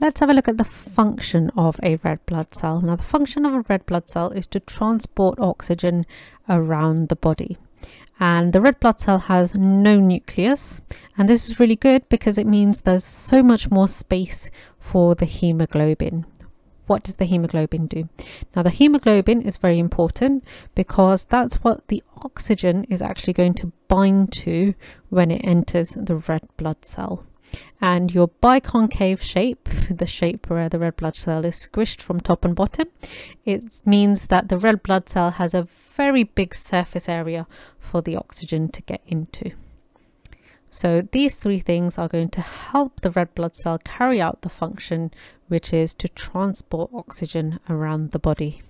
Let's have a look at the function of a red blood cell. Now the function of a red blood cell is to transport oxygen around the body. And the red blood cell has no nucleus. And this is really good because it means there's so much more space for the hemoglobin what does the hemoglobin do? Now the hemoglobin is very important because that's what the oxygen is actually going to bind to when it enters the red blood cell and your biconcave shape, the shape where the red blood cell is squished from top and bottom, it means that the red blood cell has a very big surface area for the oxygen to get into. So these three things are going to help the red blood cell carry out the function, which is to transport oxygen around the body.